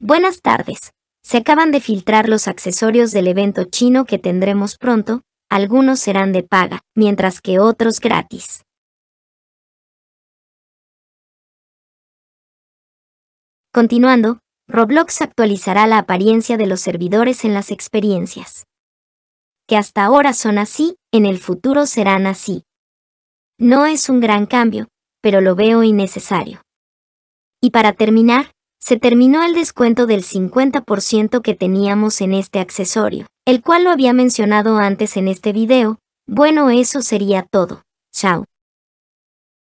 Buenas tardes. Se acaban de filtrar los accesorios del evento chino que tendremos pronto, algunos serán de paga, mientras que otros gratis. Continuando, Roblox actualizará la apariencia de los servidores en las experiencias. Que hasta ahora son así, en el futuro serán así. No es un gran cambio, pero lo veo innecesario. Y para terminar, se terminó el descuento del 50% que teníamos en este accesorio, el cual lo había mencionado antes en este video. Bueno, eso sería todo. Chao.